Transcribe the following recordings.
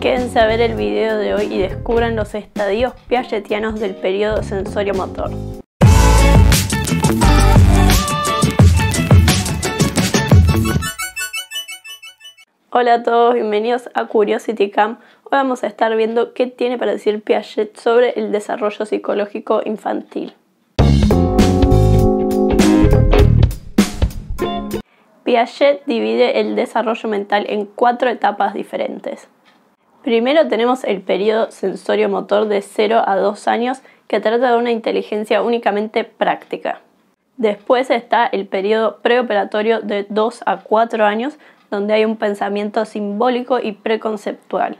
Quédense a ver el video de hoy y descubran los estadios piagetianos del periodo sensorio-motor. Hola a todos, bienvenidos a Curiosity Camp. Hoy vamos a estar viendo qué tiene para decir Piaget sobre el desarrollo psicológico infantil. Piaget divide el desarrollo mental en cuatro etapas diferentes. Primero tenemos el periodo sensorio-motor de 0 a 2 años que trata de una inteligencia únicamente práctica. Después está el periodo preoperatorio de 2 a 4 años donde hay un pensamiento simbólico y preconceptual.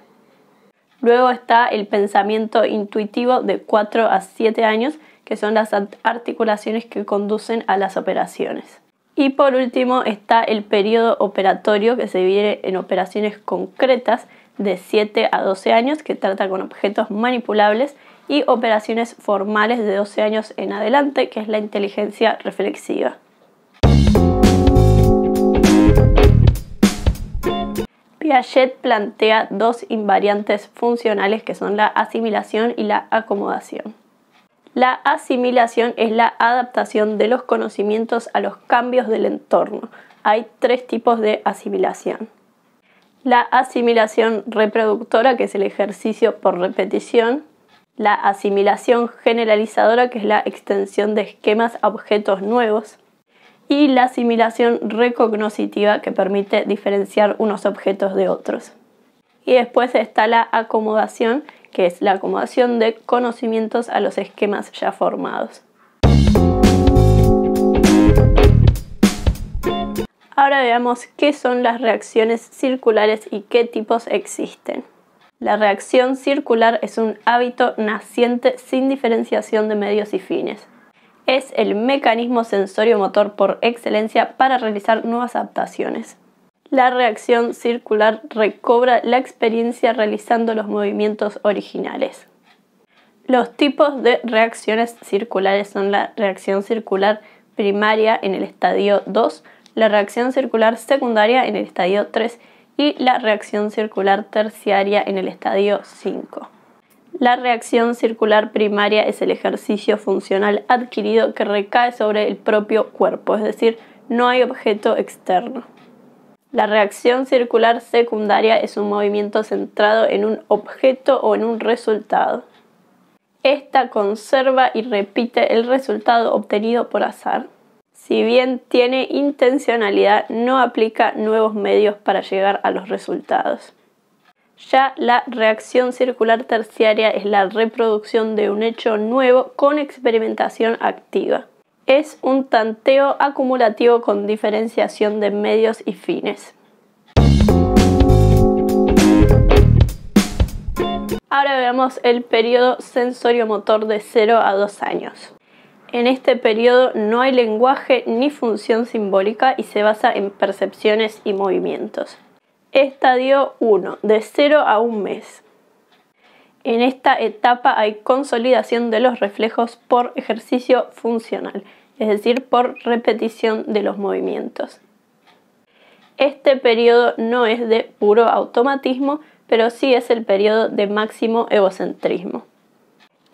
Luego está el pensamiento intuitivo de 4 a 7 años que son las articulaciones que conducen a las operaciones. Y por último está el periodo operatorio que se divide en operaciones concretas de 7 a 12 años que trata con objetos manipulables y operaciones formales de 12 años en adelante, que es la inteligencia reflexiva. Piaget plantea dos invariantes funcionales que son la asimilación y la acomodación. La asimilación es la adaptación de los conocimientos a los cambios del entorno. Hay tres tipos de asimilación la asimilación reproductora, que es el ejercicio por repetición, la asimilación generalizadora, que es la extensión de esquemas a objetos nuevos, y la asimilación recognoscitiva, que permite diferenciar unos objetos de otros. Y después está la acomodación, que es la acomodación de conocimientos a los esquemas ya formados. Ahora veamos qué son las reacciones circulares y qué tipos existen. La reacción circular es un hábito naciente sin diferenciación de medios y fines. Es el mecanismo sensorio-motor por excelencia para realizar nuevas adaptaciones. La reacción circular recobra la experiencia realizando los movimientos originales. Los tipos de reacciones circulares son la reacción circular primaria en el estadio 2, la reacción circular secundaria en el estadio 3 y la reacción circular terciaria en el estadio 5. La reacción circular primaria es el ejercicio funcional adquirido que recae sobre el propio cuerpo, es decir, no hay objeto externo. La reacción circular secundaria es un movimiento centrado en un objeto o en un resultado. Esta conserva y repite el resultado obtenido por azar si bien tiene intencionalidad, no aplica nuevos medios para llegar a los resultados. Ya la reacción circular terciaria es la reproducción de un hecho nuevo con experimentación activa. Es un tanteo acumulativo con diferenciación de medios y fines. Ahora veamos el periodo sensorio-motor de 0 a 2 años. En este periodo no hay lenguaje ni función simbólica y se basa en percepciones y movimientos. Estadio 1, de 0 a un mes. En esta etapa hay consolidación de los reflejos por ejercicio funcional, es decir, por repetición de los movimientos. Este periodo no es de puro automatismo, pero sí es el periodo de máximo egocentrismo.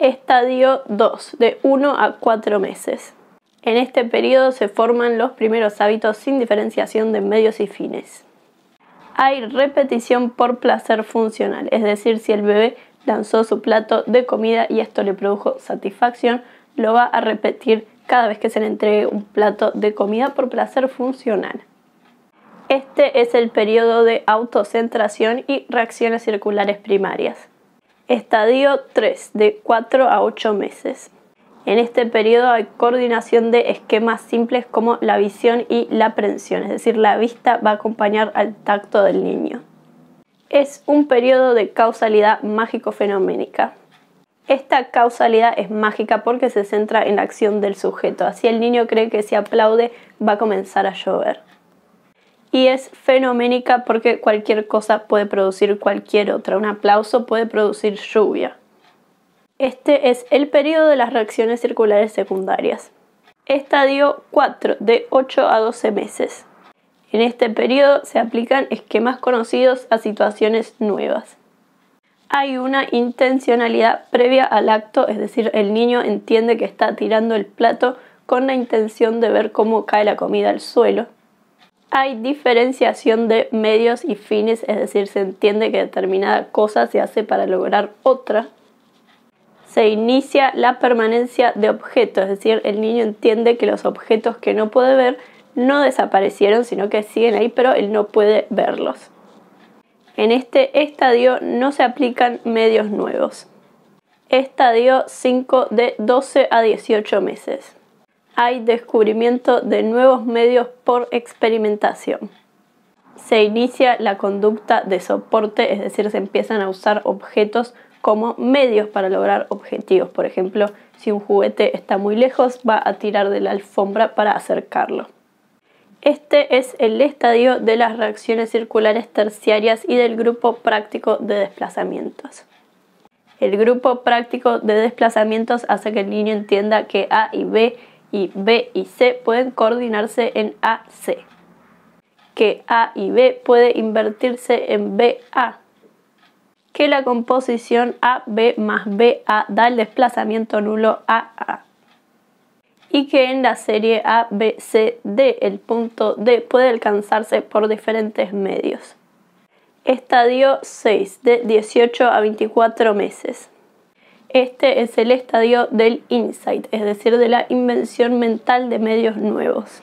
Estadio 2, de 1 a 4 meses. En este periodo se forman los primeros hábitos sin diferenciación de medios y fines. Hay repetición por placer funcional, es decir, si el bebé lanzó su plato de comida y esto le produjo satisfacción, lo va a repetir cada vez que se le entregue un plato de comida por placer funcional. Este es el periodo de autocentración y reacciones circulares primarias. Estadio 3, de 4 a 8 meses. En este periodo hay coordinación de esquemas simples como la visión y la aprensión, es decir, la vista va a acompañar al tacto del niño. Es un periodo de causalidad mágico-fenoménica. Esta causalidad es mágica porque se centra en la acción del sujeto, así el niño cree que si aplaude va a comenzar a llover y es fenoménica porque cualquier cosa puede producir cualquier otra. Un aplauso puede producir lluvia. Este es el periodo de las reacciones circulares secundarias. Estadio 4, de 8 a 12 meses. En este periodo se aplican esquemas conocidos a situaciones nuevas. Hay una intencionalidad previa al acto, es decir, el niño entiende que está tirando el plato con la intención de ver cómo cae la comida al suelo hay diferenciación de medios y fines, es decir, se entiende que determinada cosa se hace para lograr otra. Se inicia la permanencia de objetos, es decir, el niño entiende que los objetos que no puede ver no desaparecieron, sino que siguen ahí, pero él no puede verlos. En este estadio no se aplican medios nuevos. Estadio 5 de 12 a 18 meses hay descubrimiento de nuevos medios por experimentación. Se inicia la conducta de soporte, es decir, se empiezan a usar objetos como medios para lograr objetivos. Por ejemplo, si un juguete está muy lejos, va a tirar de la alfombra para acercarlo. Este es el estadio de las reacciones circulares terciarias y del grupo práctico de desplazamientos. El grupo práctico de desplazamientos hace que el niño entienda que A y B y B y C pueden coordinarse en AC. Que A y B puede invertirse en BA. Que la composición AB más BA da el desplazamiento nulo AA. Y que en la serie ABCD el punto D puede alcanzarse por diferentes medios. Estadio 6 de 18 a 24 meses este es el estadio del insight, es decir, de la invención mental de medios nuevos.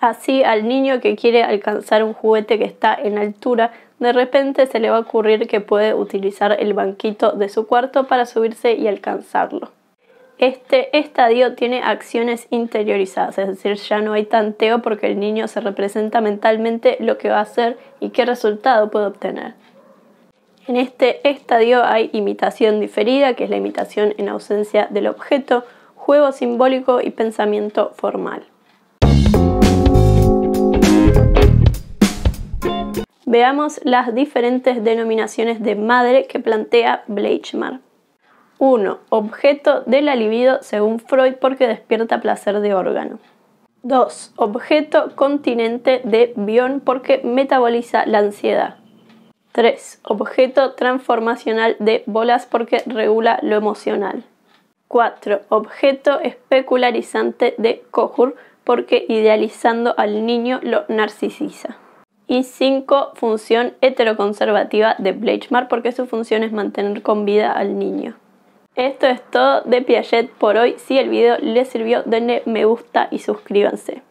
Así, al niño que quiere alcanzar un juguete que está en altura, de repente se le va a ocurrir que puede utilizar el banquito de su cuarto para subirse y alcanzarlo. Este estadio tiene acciones interiorizadas, es decir, ya no hay tanteo porque el niño se representa mentalmente lo que va a hacer y qué resultado puede obtener. En este estadio hay imitación diferida, que es la imitación en ausencia del objeto, juego simbólico y pensamiento formal. Veamos las diferentes denominaciones de madre que plantea Bleichmar. 1. Objeto de la libido según Freud porque despierta placer de órgano. 2. Objeto continente de Bion porque metaboliza la ansiedad. 3. Objeto transformacional de bolas porque regula lo emocional. 4. Objeto especularizante de Kohur porque idealizando al niño lo narcisiza. Y 5. Función heteroconservativa de Blechmar porque su función es mantener con vida al niño. Esto es todo de Piaget por hoy. Si el video les sirvió, denle me gusta y suscríbanse.